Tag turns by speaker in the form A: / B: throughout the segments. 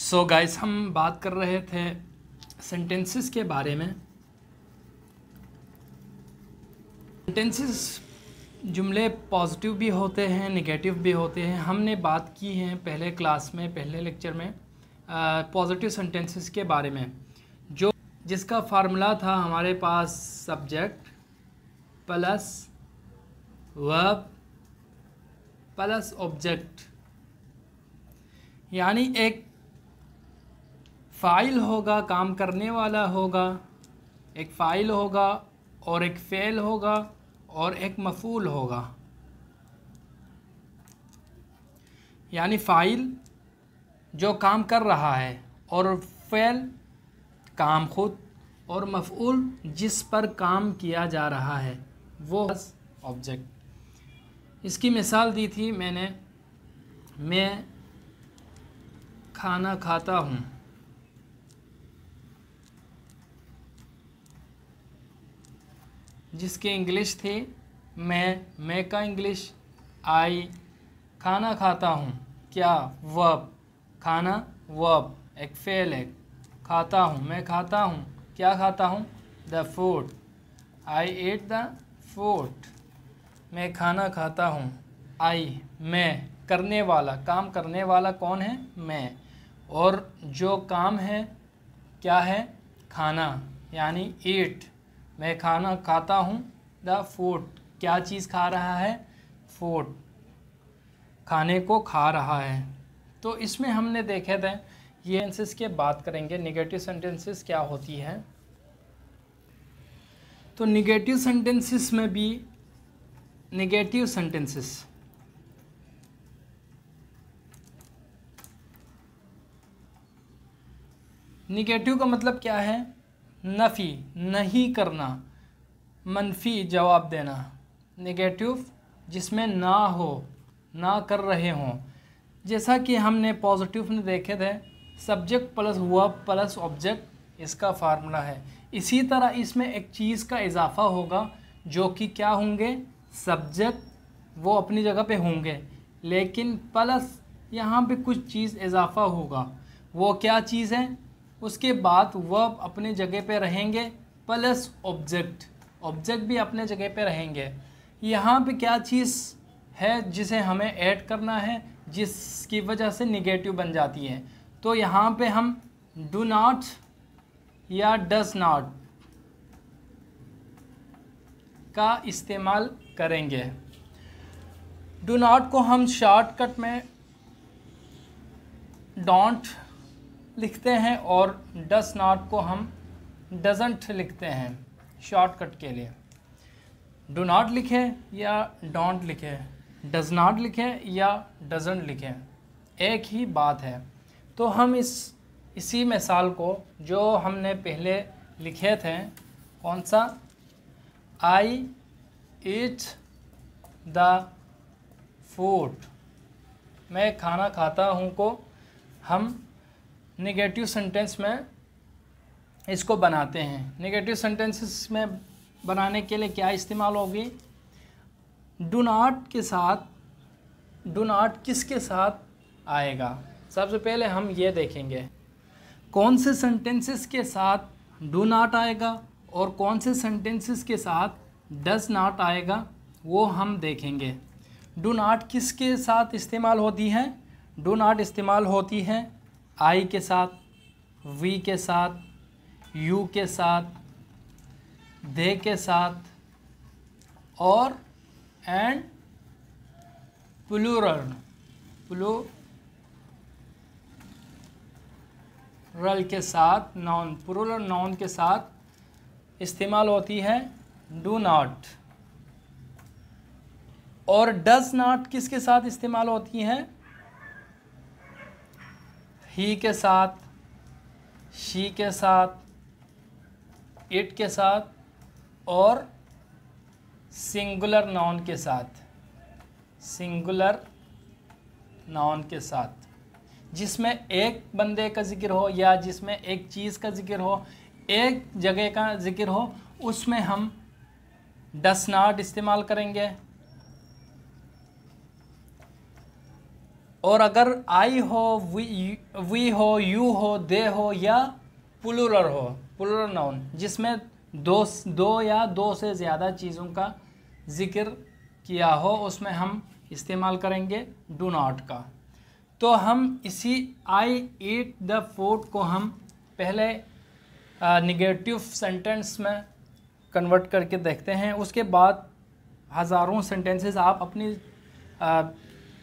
A: सो so guys हम बात कर रहे थे सेंटेंसेस के बारे में सेंटेंसेस जुमले पॉजिटिव भी होते हैं नेगेटिव भी होते हैं हमने बात की है पहले क्लास में पहले लेक्चर में पॉजिटिव सेंटेंसेस के बारे में जो जिसका फार्मूला था हमारे पास subject plus verb plus object यानी एक फ़ाइल होगा काम करने वाला होगा एक फ़ाइल होगा और एक फ़ेल होगा और एक मफूल होगा यानी फ़ाइल जो काम कर रहा है और फ़ेल काम खुद और मफूल जिस पर काम किया जा रहा है वो ऑब्जेक्ट इसकी मिसाल दी थी मैंने मैं खाना खाता हूँ जिसके इंग्लिश थे मैं मैं का इंग्लिश आई खाना खाता हूँ क्या वब खाना वब एक फेल है खाता हूँ मैं खाता हूँ क्या खाता हूँ the food I ate the food मैं खाना खाता हूँ आई मैं करने वाला काम करने वाला कौन है मैं और जो काम है क्या है खाना यानी ईट मैं खाना खाता हूँ द फोर्ट क्या चीज़ खा रहा है फोर्ट खाने को खा रहा है तो इसमें हमने देखे थे ये एंसिस के बात करेंगे निगेटिव सेंटेंसेस क्या होती है तो निगेटिव सेंटेंसेस में भी निगेटिव सेंटेंसेस निगेटिव का मतलब क्या है नफ़ी नहीं करना मनफी जवाब देना नेगेटिव जिसमें ना हो ना कर रहे हों जैसा कि हमने पॉजिटिव में देखे थे सब्जेक्ट प्लस हुआ प्लस ऑब्जेक्ट इसका फार्मूला है इसी तरह इसमें एक चीज़ का इजाफा होगा जो कि क्या होंगे सब्जेक्ट वो अपनी जगह पे होंगे लेकिन प्लस यहाँ पे कुछ चीज़ इजाफा होगा वो क्या चीज़ है उसके बाद वर्ब अपने जगह पे रहेंगे प्लस ऑब्जेक्ट ऑब्जेक्ट भी अपने जगह पे रहेंगे यहाँ पे क्या चीज़ है जिसे हमें ऐड करना है जिसकी वजह से निगेटिव बन जाती है तो यहाँ पे हम डू नाट या डज नाट का इस्तेमाल करेंगे डू नाट को हम शॉर्टकट में डोंट लिखते हैं और डस नॉट को हम डजेंट लिखते हैं शॉर्टकट के लिए डो नाट लिखें या डोंट लिखें डज नाट लिखें या डजेंट लिखें एक ही बात है तो हम इस इसी मिसाल को जो हमने पहले लिखे थे कौन सा आई ईट द फूड मैं खाना खाता हूँ को हम नेगेटिव सेंटेंस में इसको बनाते हैं नेगेटिव सेंटेंसेस में बनाने के लिए क्या इस्तेमाल होगी डू नाट के साथ डू नाट किसके साथ आएगा सबसे पहले हम ये देखेंगे कौन से सेंटेंसेस के साथ डू नाट आएगा और कौन से सेंटेंसेस के साथ डज नाट आएगा वो हम देखेंगे डू नाट किसके साथ इस्तेमाल होती है डू नाट इस्तेमाल होती है आई के साथ वी के साथ यू के साथ दे के साथ और एंड प्लूरल रल के साथ नॉन प्लूरल नॉन के साथ इस्तेमाल होती है डू नाट और डज नाट किसके साथ इस्तेमाल होती हैं ही के साथ शी के साथ इट के साथ और सिंगुलर नाउन के साथ सिंगुलर नाउन के साथ जिसमें एक बंदे का ज़िक्र हो या जिसमें एक चीज़ का ज़िक्र हो एक जगह का ज़िक्र हो उसमें हम डस नाट इस्तेमाल करेंगे और अगर आई हो वी वी हो यू हो दे हो या पुलुलर हो पुलर नाउन जिसमें दो दो या दो से ज़्यादा चीज़ों का ज़िक्र किया हो उसमें हम इस्तेमाल करेंगे डू नाट का तो हम इसी आई ईट द फूड को हम पहले निगेटिव सेंटेंस में कन्वर्ट करके देखते हैं उसके बाद हज़ारों सेंटेंसेस आप अपनी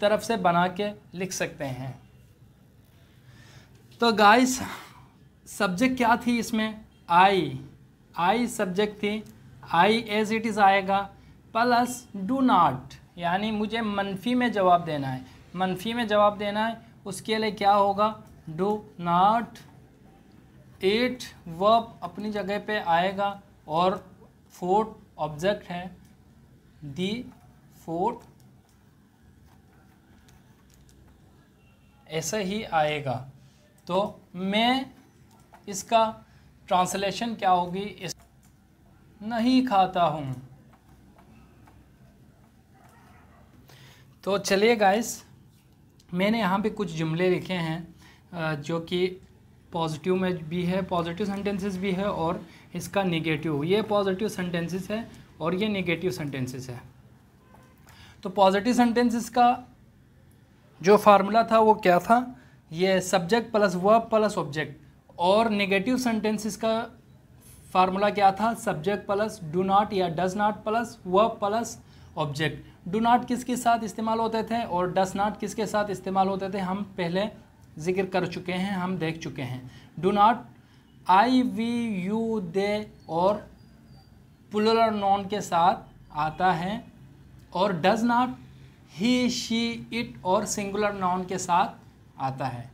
A: तरफ से बना के लिख सकते हैं तो गाइस सब्जेक्ट क्या थी इसमें आई आई सब्जेक्ट थी आई एज इट इज़ आएगा प्लस डू नाट यानी मुझे मनफी में जवाब देना है मनफी में जवाब देना है उसके लिए क्या होगा डू नाट एट वर्ब अपनी जगह पे आएगा और फोर्थ ऑब्जेक्ट है दी फोर्थ ऐसे ही आएगा तो मैं इसका ट्रांसलेशन क्या होगी इस नहीं खाता हूँ तो चलिए गाइस मैंने यहाँ पे कुछ जुमले लिखे हैं जो कि पॉजिटिव में भी है पॉजिटिव सेंटेंसेस भी है और इसका नेगेटिव ये पॉजिटिव सेंटेंसेस है और ये नेगेटिव सेंटेंसेस है तो पॉजिटिव सेंटेंसेस का जो फार्मूला था वो क्या था ये subject plus verb plus object और नेगेटिव सेंटेंसेस का फार्मूला क्या था सब्जेक्ट प्लस डू नॉट या does not plus verb plus object do not किसके साथ इस्तेमाल होते थे और डस नॉट किसके साथ इस्तेमाल होते थे हम पहले जिक्र कर चुके हैं हम देख चुके हैं do not I we you they और पुलर नॉन के साथ आता है और does not he she it और सिंगुलर नाउन के साथ आता है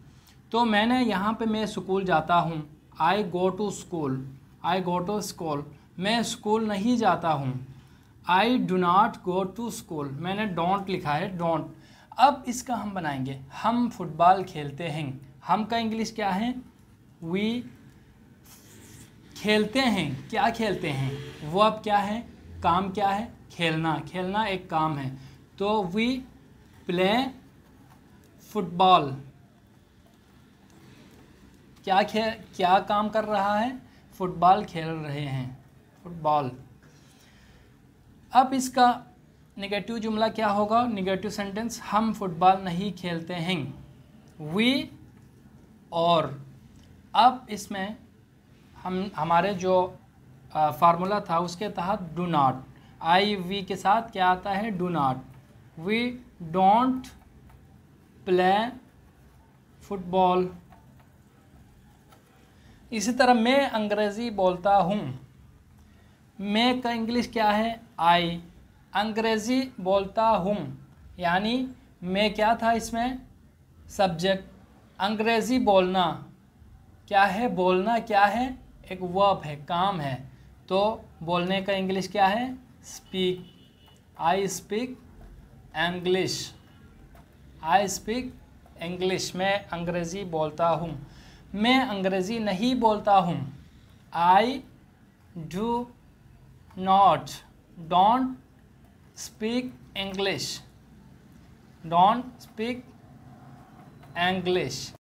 A: तो मैंने यहाँ पे मैं स्कूल जाता हूँ I go to school I go to school मैं स्कूल नहीं जाता हूँ I do not go to school मैंने डोंट लिखा है डोंट अब इसका हम बनाएंगे हम फुटबॉल खेलते हैं हम का इंग्लिश क्या है वी खेलते हैं क्या खेलते हैं वो अब क्या है काम क्या है खेलना खेलना एक काम है तो वी प्ले फुटबॉल क्या खेल क्या काम कर रहा है फुटबॉल खेल रहे हैं फुटबॉल अब इसका निगेटिव जुमला क्या होगा निगेटिव सेंटेंस हम फुटबॉल नहीं खेलते हैं वी और अब इसमें हम हमारे जो फार्मूला था उसके तहत डू नाट आई वी के साथ क्या आता है do not we don't play football इसी तरह मैं अंग्रेज़ी बोलता हूँ मैं का इंग्लिश क्या है आई अंग्रेज़ी बोलता हूँ यानी मैं क्या था इसमें सब्जेक्ट अंग्रेज़ी बोलना क्या है बोलना क्या है एक वर्ब है काम है तो बोलने का इंग्लिश क्या है speak I speak English I speak English मैं अंग्रेज़ी बोलता हूँ मैं अंग्रेज़ी नहीं बोलता हूँ I do not don't speak English don't speak English